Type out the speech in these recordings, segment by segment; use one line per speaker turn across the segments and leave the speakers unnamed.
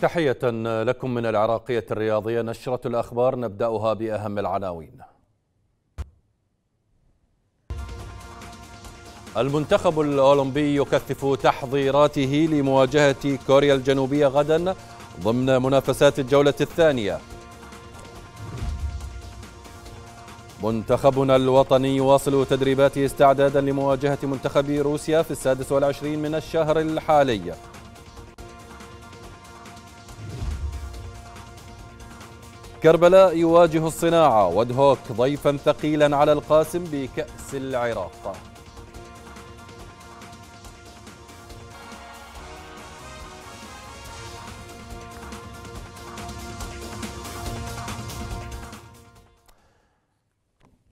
تحية لكم من العراقية الرياضية نشرة الأخبار نبدأها بأهم العناوين المنتخب الأولمبي يكثف تحضيراته لمواجهة كوريا الجنوبية غدا ضمن منافسات الجولة الثانية منتخبنا الوطني يواصل تدريباته استعدادا لمواجهة منتخب روسيا في السادس والعشرين من الشهر الحالي كربلاء يواجه الصناعة ودهوك ضيفا ثقيلا على القاسم بكأس العراق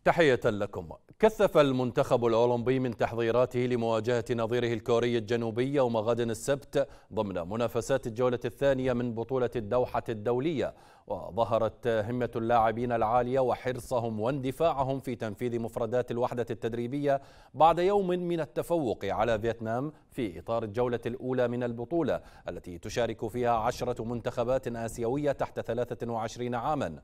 تحية لكم كثف المنتخب الأولمبي من تحضيراته لمواجهة نظيره الكوري الجنوبي يوم غد السبت ضمن منافسات الجولة الثانية من بطولة الدوحة الدولية وظهرت همة اللاعبين العالية وحرصهم واندفاعهم في تنفيذ مفردات الوحدة التدريبية بعد يوم من التفوق على فيتنام في إطار الجولة الأولى من البطولة التي تشارك فيها عشرة منتخبات آسيوية تحت 23 عاماً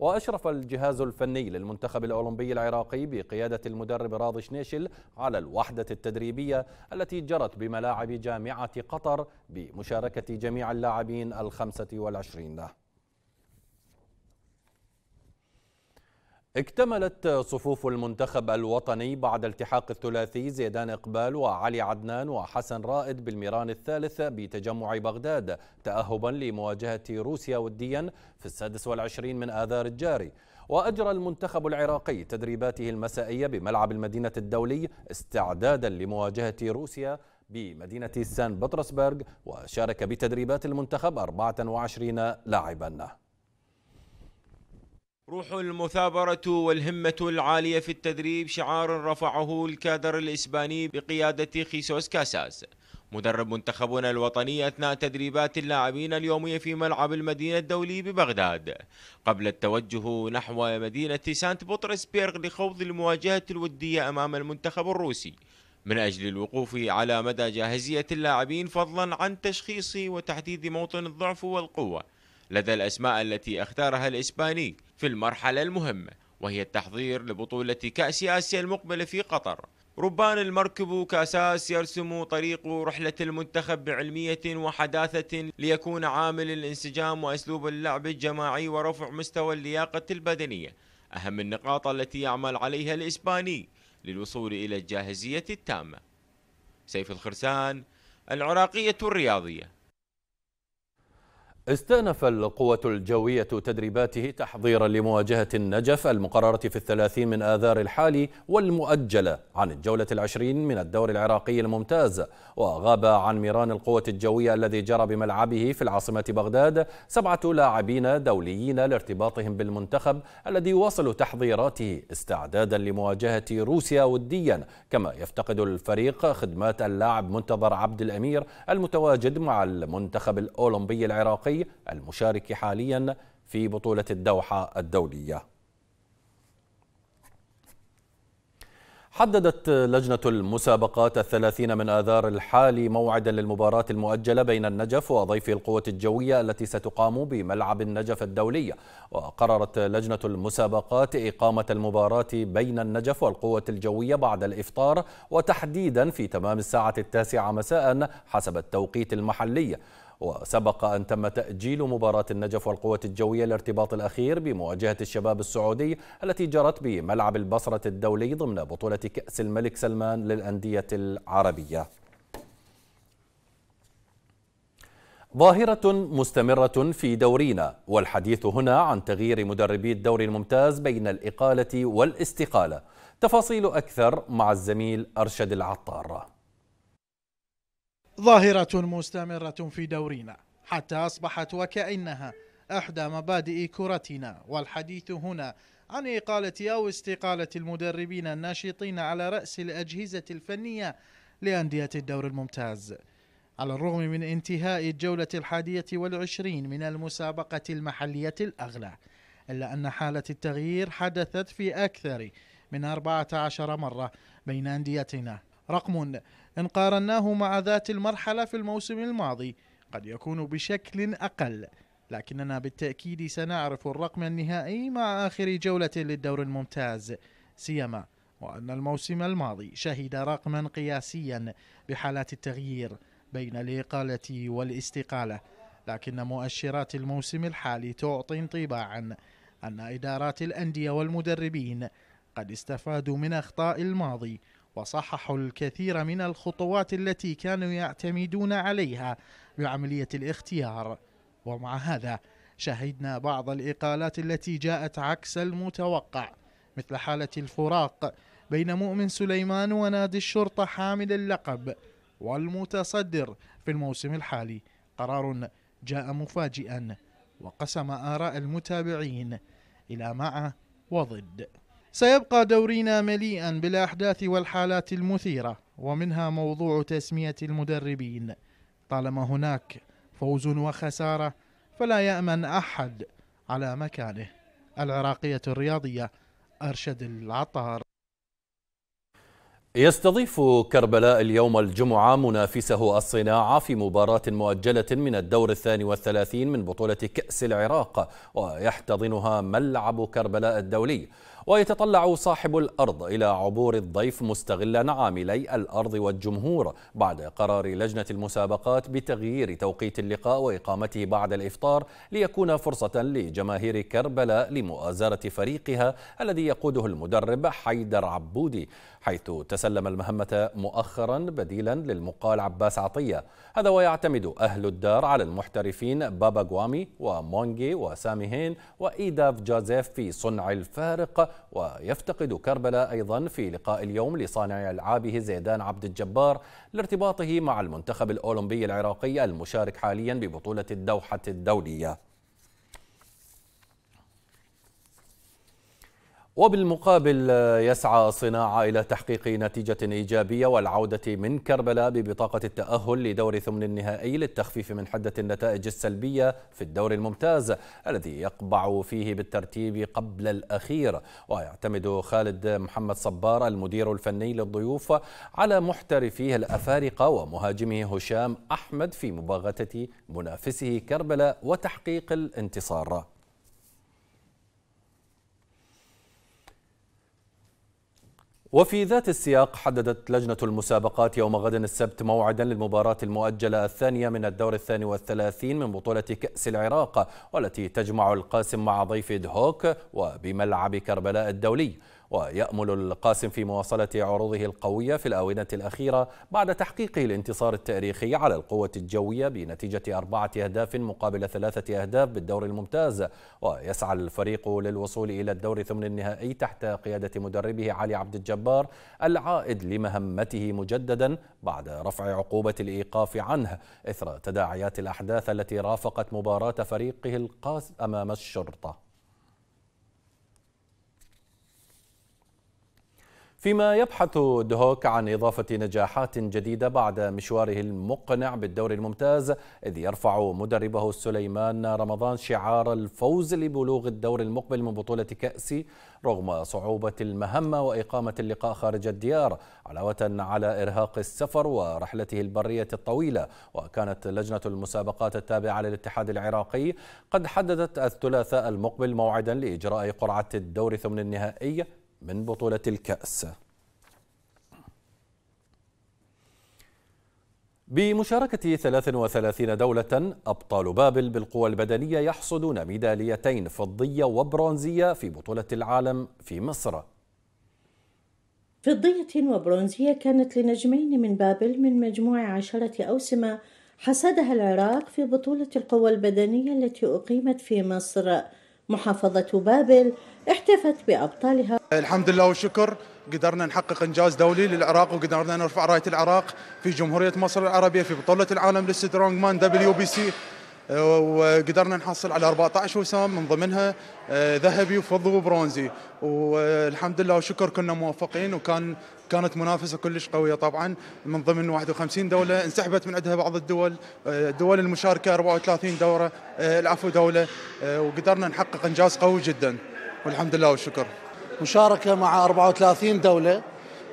وأشرف الجهاز الفني للمنتخب الأولمبي العراقي بقيادة المدرب راضي شنيشل على الوحدة التدريبية التي جرت بملاعب جامعة قطر بمشاركة جميع اللاعبين الخمسة والعشرين اكتملت صفوف المنتخب الوطني بعد التحاق الثلاثي زيدان إقبال وعلي عدنان وحسن رائد بالميران الثالث بتجمع بغداد تأهبا لمواجهة روسيا وديا في السادس والعشرين من آذار الجاري وأجرى المنتخب العراقي تدريباته المسائية بملعب المدينة الدولي استعدادا لمواجهة روسيا بمدينة سان بطرسبرغ وشارك بتدريبات المنتخب 24 لاعبا
روح المثابرة والهمة العالية في التدريب شعار رفعه الكادر الإسباني بقيادة خيسوس كاساس مدرب منتخبنا الوطني أثناء تدريبات اللاعبين اليومية في ملعب المدينة الدولي ببغداد قبل التوجه نحو مدينة سانت بطرسبيرغ لخوض المواجهة الودية أمام المنتخب الروسي من أجل الوقوف على مدى جاهزية اللاعبين فضلا عن تشخيص وتحديد موطن الضعف والقوة لدى الأسماء التي اختارها الإسباني في المرحلة المهمة وهي التحضير لبطولة كأس آسيا المقبلة في قطر ربان المركب كأساس يرسم طريق رحلة المنتخب بعلمية وحداثة ليكون عامل الانسجام وأسلوب اللعب الجماعي ورفع مستوى اللياقة البدنية أهم النقاط التي يعمل عليها الإسباني للوصول إلى الجاهزية التامة سيف الخرسان العراقية الرياضية
استأنف القوة الجوية تدريباته تحضيرا لمواجهة النجف المقررة في الثلاثين من آذار الحالي والمؤجلة عن الجولة العشرين من الدور العراقي الممتاز وغاب عن ميران القوة الجوية الذي جرى بملعبه في العاصمة بغداد سبعة لاعبين دوليين لارتباطهم بالمنتخب الذي واصل تحضيراته استعدادا لمواجهة روسيا وديا كما يفتقد الفريق خدمات اللاعب منتظر عبد الأمير المتواجد مع المنتخب الأولمبي العراقي المشارك حاليا في بطولة الدوحة الدولية حددت لجنة المسابقات الثلاثين من آذار الحالي موعدا للمباراة المؤجلة بين النجف وضيف القوة الجوية التي ستقام بملعب النجف الدولي وقررت لجنة المسابقات إقامة المباراة بين النجف والقوة الجوية بعد الإفطار وتحديدا في تمام الساعة التاسعة مساء حسب التوقيت المحلي وسبق أن تم تأجيل مباراة النجف والقوة الجوية الارتباط الأخير بمواجهة الشباب السعودي التي جرت بملعب البصرة الدولي ضمن بطولة كأس الملك سلمان للأندية العربية ظاهرة مستمرة في دورينا والحديث هنا عن تغيير مدربي الدوري الممتاز بين الإقالة والاستقالة تفاصيل أكثر مع الزميل أرشد العطار
ظاهرة مستمرة في دورنا حتى أصبحت وكأنها إحدى مبادئ كرتنا والحديث هنا عن إقالة أو استقالة المدربين الناشطين على رأس الأجهزة الفنية لأندية الدور الممتاز على الرغم من انتهاء الجولة الحادية والعشرين من المسابقة المحلية الأغلى إلا أن حالة التغيير حدثت في أكثر من 14 مرة بين أنديتنا رقم إن قارناه مع ذات المرحلة في الموسم الماضي قد يكون بشكل أقل لكننا بالتأكيد سنعرف الرقم النهائي مع آخر جولة للدور الممتاز سيما وأن الموسم الماضي شهد رقما قياسيا بحالات التغيير بين الإقالة والاستقالة لكن مؤشرات الموسم الحالي تعطي انطباعا أن إدارات الأندية والمدربين قد استفادوا من أخطاء الماضي وصححوا الكثير من الخطوات التي كانوا يعتمدون عليها بعملية الاختيار ومع هذا شهدنا بعض الإقالات التي جاءت عكس المتوقع مثل حالة الفراق بين مؤمن سليمان ونادي الشرطة حامل اللقب والمتصدر في الموسم الحالي قرار جاء مفاجئا وقسم آراء المتابعين إلى مع وضد سيبقى دورينا مليئا بالاحداث والحالات المثيره ومنها موضوع تسميه المدربين طالما هناك فوز وخساره فلا يامن احد على مكانه العراقيه الرياضيه ارشد العطار
يستضيف كربلاء اليوم الجمعة منافسه الصناعة في مباراة مؤجلة من الدور الثاني والثلاثين من بطولة كأس العراق ويحتضنها ملعب كربلاء الدولي ويتطلع صاحب الأرض إلى عبور الضيف مستغلا عاملي الأرض والجمهور بعد قرار لجنة المسابقات بتغيير توقيت اللقاء وإقامته بعد الإفطار ليكون فرصة لجماهير كربلاء لمؤازرة فريقها الذي يقوده المدرب حيدر عبودي حيث تسلم المهمة مؤخرا بديلا للمقال عباس عطية هذا ويعتمد أهل الدار على المحترفين بابا جوامي ومونجي وسامي هين وإيداف جوزيف في صنع الفارق ويفتقد كربلاء أيضا في لقاء اليوم لصانع ألعابه زيدان عبد الجبار لارتباطه مع المنتخب الأولمبي العراقي المشارك حاليا ببطولة الدوحة الدولية وبالمقابل آه، يسعى صناعة إلى تحقيق نتيجة إيجابية والعودة من كربلاء ببطاقة التأهل لدور ثمن النهائي للتخفيف من حدة النتائج السلبية في الدور الممتاز الذي يقبع فيه بالترتيب قبل الأخير ويعتمد خالد محمد صبار المدير الفني للضيوف على محترفيه الأفارقة ومهاجمه هشام أحمد في مباغتة منافسه كربلاء وتحقيق الانتصار وفي ذات السياق حددت لجنة المسابقات يوم غد السبت موعدا للمباراة المؤجلة الثانية من الدور الثاني والثلاثين من بطولة كأس العراق والتي تجمع القاسم مع ضيف دهوك وبملعب كربلاء الدولي ويأمل القاسم في مواصلة عروضه القوية في الآونة الأخيرة بعد تحقيقه الانتصار التاريخي على القوة الجوية بنتيجة أربعة أهداف مقابل ثلاثة أهداف بالدور الممتاز ويسعى الفريق للوصول إلى الدور ثمن النهائي تحت قيادة مدربه علي عبد الجبار العائد لمهمته مجددا بعد رفع عقوبة الإيقاف عنه إثر تداعيات الأحداث التي رافقت مباراة فريقه القاس أمام الشرطة فيما يبحث دهوك عن إضافة نجاحات جديدة بعد مشواره المقنع بالدوري الممتاز إذ يرفع مدربه سليمان رمضان شعار الفوز لبلوغ الدور المقبل من بطولة كأس رغم صعوبة المهمة وإقامة اللقاء خارج الديار علاوة على إرهاق السفر ورحلته البرية الطويلة وكانت لجنة المسابقات التابعة للاتحاد العراقي قد حددت الثلاثاء المقبل موعدا لإجراء قرعة الدور ثمن النهائي من بطولة الكأس بمشاركة 33 دولة أبطال بابل بالقوى البدنية يحصدون ميداليتين فضية وبرونزية في بطولة العالم في مصر
فضية وبرونزية كانت لنجمين من بابل من مجموع عشرة أوسمة حصدها العراق في بطولة القوى البدنية التي أقيمت في مصر محافظة بابل احتفت بأبطالها
الحمد لله والشكر قدرنا نحقق إنجاز دولي للعراق وقدرنا نرفع راية العراق في جمهورية مصر العربية في بطولة العالم للسترونج مان دبليو بي سي وقدرنا نحصل على 14 وسام من ضمنها آه، ذهبي وفضي وبرونزي والحمد لله وشكر كنا موفقين وكان كانت منافسه كلش قويه طبعا من ضمن 51 دوله انسحبت من عندها بعض الدول آه، الدول المشاركه 34 دوره آه، العفو دوله وقدرنا نحقق انجاز قوي جدا والحمد لله والشكر مشاركه مع 34 دوله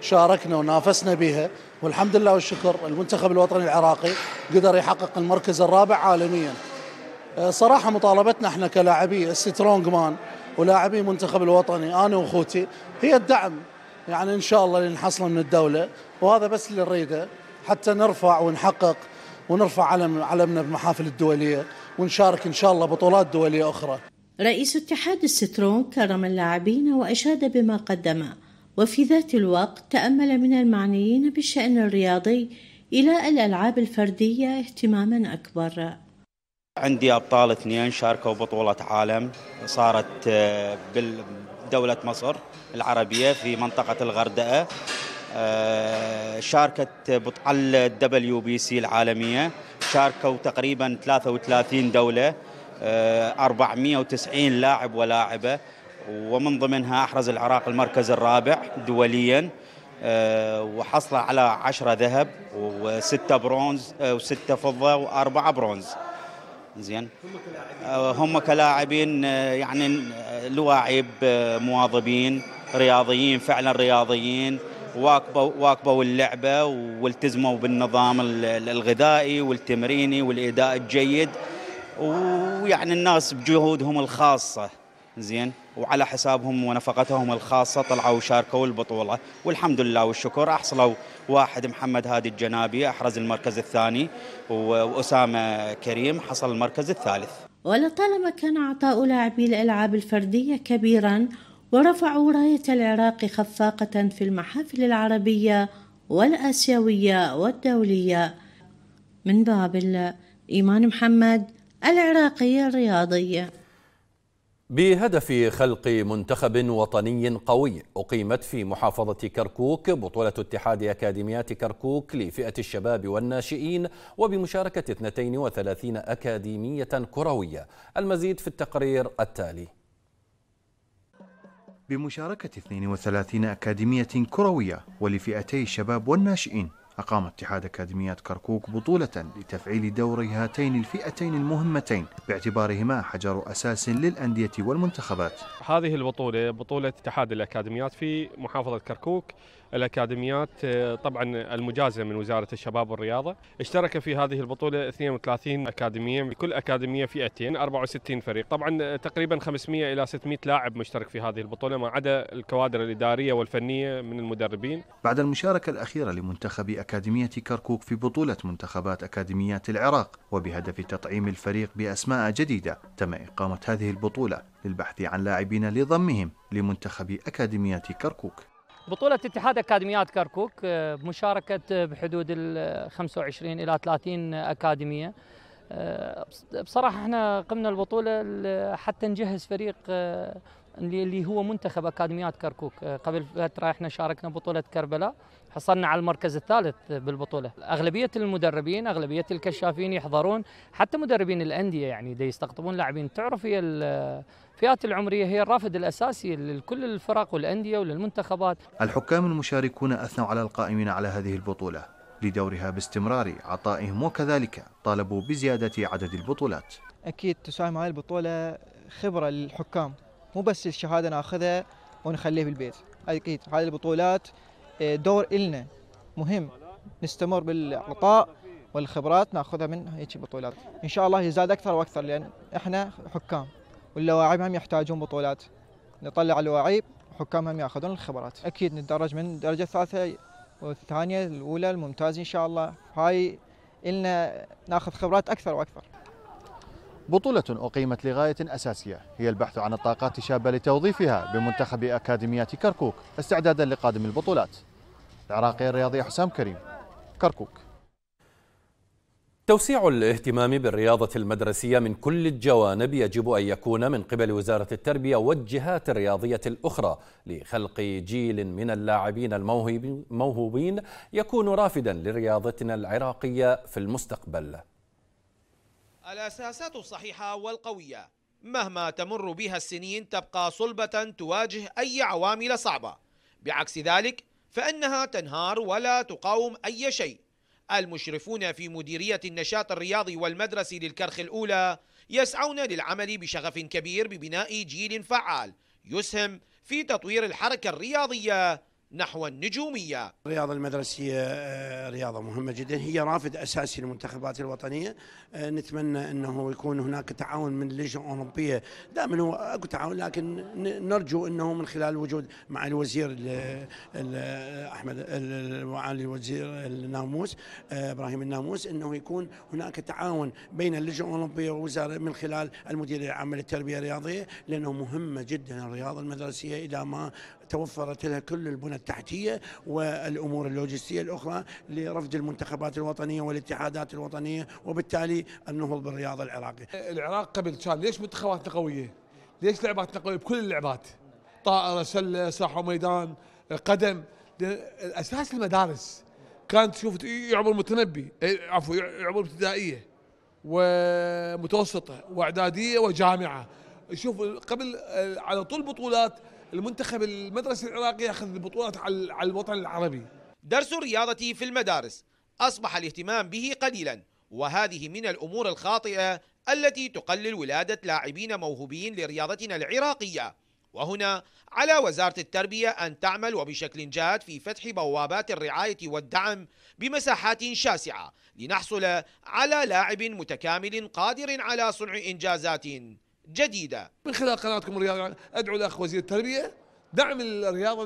شاركنا ونافسنا بها والحمد لله والشكر المنتخب الوطني العراقي قدر يحقق المركز الرابع عالميا أه، صراحة مطالبتنا احنا كلاعبي سترونج مان ولاعبي المنتخب الوطني انا واخوتي هي الدعم يعني ان شاء الله اللي نحصله من الدولة وهذا بس اللي نريده حتى نرفع ونحقق ونرفع علم علمنا بالمحافل الدولية ونشارك ان شاء الله بطولات دولية اخرى
رئيس اتحاد السترونج كرم اللاعبين واشاد بما قدمه وفي ذات الوقت تأمل من المعنيين بالشأن الرياضي إلى الألعاب الفردية اهتماما أكبر
عندي أبطال اثنين شاركوا بطولة عالم صارت آه، بدولة مصر العربية في منطقة الغردقة آه، شاركت على الدبليو بي سي العالمية شاركوا تقريبا 33 دولة 490 آه، لاعب ولاعبة ومن ضمنها أحرز العراق المركز الرابع دوليا آه، وحصل على عشرة ذهب وستة برونز آه، وستة فضة وأربعة برونز زين آه، هم كلاعبين يعني لواعب مواظبين رياضيين فعلا رياضيين واكبوا واكبوا اللعبه والتزموا بالنظام الغذائي والتمريني والاداء الجيد ويعني الناس بجهودهم الخاصه زين وعلى حسابهم ونفقتهم الخاصة طلعوا وشاركوا البطولة والحمد لله والشكر أحصلوا واحد محمد هادي الجنابي أحرز المركز الثاني وأسامة كريم حصل المركز الثالث
ولطالما كان عطاء لاعبي الألعاب الفردية كبيرا ورفعوا راية العراق خفاقة في المحافل العربية والآسيوية والدولية من بابل إيمان محمد العراقية الرياضية
بهدف خلق منتخب وطني قوي أقيمت في محافظة كركوك بطولة اتحاد أكاديميات كركوك لفئة الشباب والناشئين وبمشاركة 32 أكاديمية كروية المزيد في التقرير التالي
بمشاركة 32 أكاديمية كروية ولفئتي الشباب والناشئين أقام اتحاد أكاديميات كركوك بطولة لتفعيل دور هاتين الفئتين المهمتين باعتبارهما حجر أساس للأندية والمنتخبات
هذه البطولة بطولة اتحاد الأكاديميات في محافظة كركوك الأكاديميات آه، طبعا المجازة من وزارة الشباب والرياضة اشترك في هذه البطولة 32 أكاديمية كل أكاديمية فئتين 64 فريق طبعا آه، تقريبا 500 إلى 600 لاعب مشترك في هذه البطولة ما عدا الكوادر الإدارية والفنية من المدربين
بعد المشاركة الأخيرة لمنتخب أكاديمية كركوك في بطولة منتخبات أكاديميات العراق وبهدف تطعيم الفريق بأسماء جديدة تم إقامة هذه البطولة للبحث عن لاعبين لضمهم لمنتخب أكاديمية كركوك
بطولة اتحاد أكاديميات كركوك آه، بمشاركة آه، بحدود ال 25 آه، إلى 30 أكاديمية بصراحة احنا قمنا البطولة حتى نجهز فريق اللي هو منتخب اكاديميات كركوك آه، قبل فتره احنا شاركنا بطوله كربلاء حصلنا على المركز الثالث بالبطوله اغلبيه المدربين اغلبيه الكشافين يحضرون حتى مدربين الانديه يعني دي يستقطبون لاعبين تعرف هي الفئات العمريه هي الرافد الاساسي لكل الفرق والانديه وللمنتخبات
الحكام المشاركون اثنوا على القائمين على هذه البطوله لدورها باستمرار عطائهم وكذلك طالبوا بزياده عدد البطولات
اكيد تساهم هاي البطوله خبره للحكام مو بس الشهاده ناخذها ونخليه بالبيت اكيد هذه البطولات آه، دور النا مهم نستمر بالعطاء والخبرات ناخذها من هيك بطولات ان شاء الله يزداد اكثر واكثر لان احنا حكام واللواعب هم يحتاجون بطولات نطلع اللواعب حكام هم ياخذون الخبرات اكيد نتدرج من الدرجه الثالثه والثانيه الاولى الممتاز ان شاء الله هاي إلنا ناخذ خبرات اكثر واكثر
بطولة أقيمت لغاية أساسية هي البحث عن الطاقات الشابة لتوظيفها بمنتخب أكاديميات كركوك استعدادا لقادم البطولات العراقي الرياضي حسام كريم كركوك
توسيع الاهتمام بالرياضة المدرسية من كل الجوانب يجب أن يكون من قبل وزارة التربية والجهات الرياضية الأخرى لخلق جيل من اللاعبين الموهوبين يكون رافدا لرياضتنا العراقية في المستقبل
الأساسات الصحيحة والقوية مهما تمر بها السنين تبقى صلبة تواجه أي عوامل صعبة بعكس ذلك فإنها تنهار ولا تقاوم أي شيء المشرفون في مديرية النشاط الرياضي والمدرسي للكرخ الأولى يسعون للعمل بشغف كبير ببناء جيل فعال يسهم في تطوير الحركة الرياضية نحو النجومية الرياضة المدرسية آه، رياضة مهمة جدا هي رافد أساسي للمنتخبات الوطنية آه، نتمنى أنه يكون هناك تعاون من اللجنة الأولمبية دائما هو أكو تعاون لكن نرجو أنه من خلال وجود مع الوزير أحمد معالي الوزير الناموس آه، إبراهيم الناموس أنه يكون هناك تعاون بين اللجنة الأولمبية والوزارة من خلال المدير العام للتربية الرياضية لأنه مهمة جدا الرياضة المدرسية إذا ما توفرت لها كل البنى التحتية والأمور اللوجستية الأخرى لرفض المنتخبات الوطنية والاتحادات الوطنية وبالتالي النهوض بالرياضة العراقي العراق قبل كان ليش منتخباتنا قوية ليش لعباتنا قوية بكل اللعبات طائرة سلة ساحة ميدان قدم أساس المدارس كانت تشوف يعمر متنبي عفوا يعمر ابتدائيه ومتوسطه واعداديه وجامعه شوف قبل على طول بطولات المنتخب المدرسي العراقي ياخذ البطولات على الوطن العربي درس الرياضة في المدارس أصبح الاهتمام به قليلا وهذه من الأمور الخاطئة التي تقلل ولادة لاعبين موهوبين لرياضتنا العراقية وهنا على وزارة التربية أن تعمل وبشكل جاد في فتح بوابات الرعاية والدعم بمساحات شاسعة لنحصل على لاعب متكامل قادر على صنع إنجازات جديدة من خلال قناتكم الرياضة أدعو الأخ وزير التربية دعم الرياضة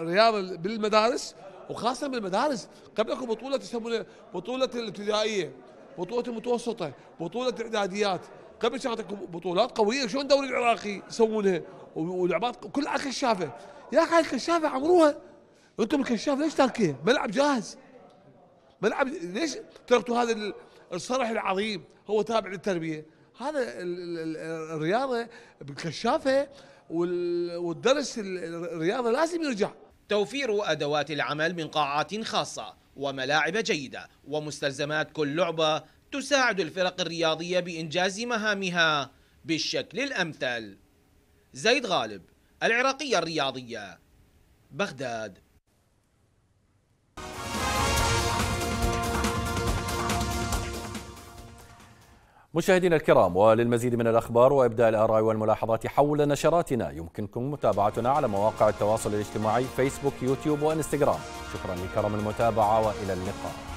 الرياضة بالمدارس وخاصة بالمدارس قبل اكو بطولة يسمونها بطولة الابتدائية بطولة المتوسطة بطولة الاعداديات قبل كانت بطولات قوية شلون الدوري العراقي يسوونها ولعبات كل كشافة يا اخي الكشافة عمروها انتم الكشافة ليش تاركيها؟ ملعب جاهز ملعب ليش تركتوا هذا الصرح العظيم هو تابع للتربيه هذا الرياضه بالكشافه والدرس الرياضه لازم يرجع توفير ادوات العمل من قاعات خاصه وملاعب جيده ومستلزمات كل لعبه تساعد الفرق الرياضيه بانجاز مهامها بالشكل الامثل زيد غالب العراقيه الرياضيه بغداد
مشاهدينا الكرام وللمزيد من الأخبار وإبداء الآراء والملاحظات حول نشراتنا يمكنكم متابعتنا على مواقع التواصل الاجتماعي فيسبوك يوتيوب وإنستغرام شكرا لكرم المتابعة وإلى اللقاء